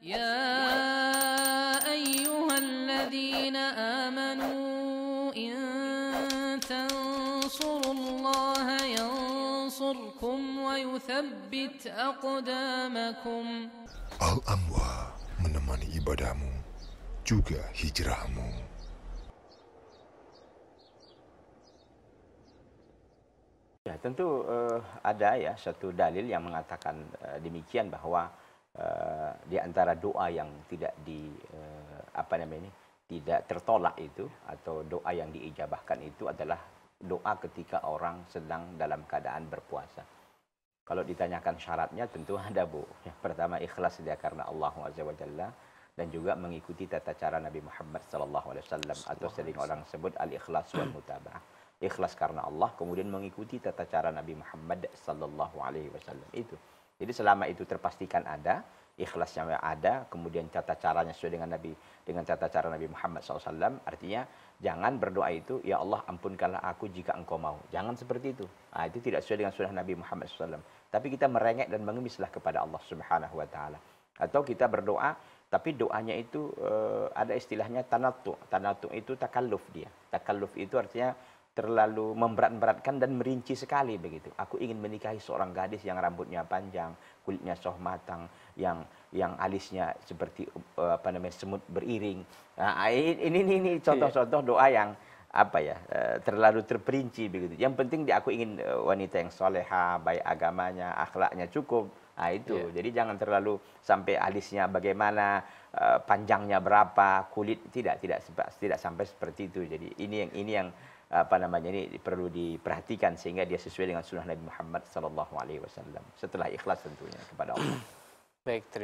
يا أيها الذين آمنوا إن تنصروا الله ينصركم ويثبت أقدامكم Al-Amwa menemani ibadahmu juga hijrahmu. Ya, tentu uh, ada ya satu dalil yang mengatakan uh, demikian bahwa Eh, di antara doa yang tidak di uh, apa namanya ini tidak tertolak itu atau doa yang diijabahkan itu adalah doa ketika orang sedang dalam keadaan berpuasa. Kalau ditanyakan syaratnya tentu ada bu. Yang pertama ikhlas dia karena Allah Azza Jalla dan juga mengikuti tata cara Nabi Muhammad SAW atau sering orang sebut al ikhlas wal mutabah. Ikhlas karena Allah kemudian mengikuti tata cara Nabi Muhammad SAW itu. Jadi selama itu terpastikan ada, ikhlasnya ada, kemudian tata caranya sesuai dengan Nabi dengan tata cara Nabi Muhammad SAW. Artinya jangan berdoa itu, ya Allah ampunkanlah aku jika engkau mau. Jangan seperti itu. Nah, itu tidak sesuai dengan sunnah Nabi Muhammad SAW. Tapi kita merengek dan mengemislah kepada Allah Subhanahu Wa Taala. Atau kita berdoa, tapi doanya itu eh, ada istilahnya tanatu. Tanatu itu takalluf dia. Takalluf itu artinya terlalu memberat-beratkan dan merinci sekali begitu. Aku ingin menikahi seorang gadis yang rambutnya panjang, kulitnya soh matang, yang yang alisnya seperti eh, apa namanya semut beriring. Nah, ah, ini ini ini iya. contoh-contoh doa yang apa ya eh, terlalu terperinci begitu. Yang penting di aku ingin eh, wanita yang soleha, baik agamanya, akhlaknya cukup, Nah, itu. Yeah. Jadi jangan terlalu sampai alisnya bagaimana, eh, panjangnya berapa, kulit tidak tidak tidak sampai seperti itu. Jadi ini yang ini yang apa namanya ini perlu diperhatikan sehingga dia sesuai dengan sunnah Nabi Muhammad saw Setelah ikhlas tentunya kepada Allah. Baik, terima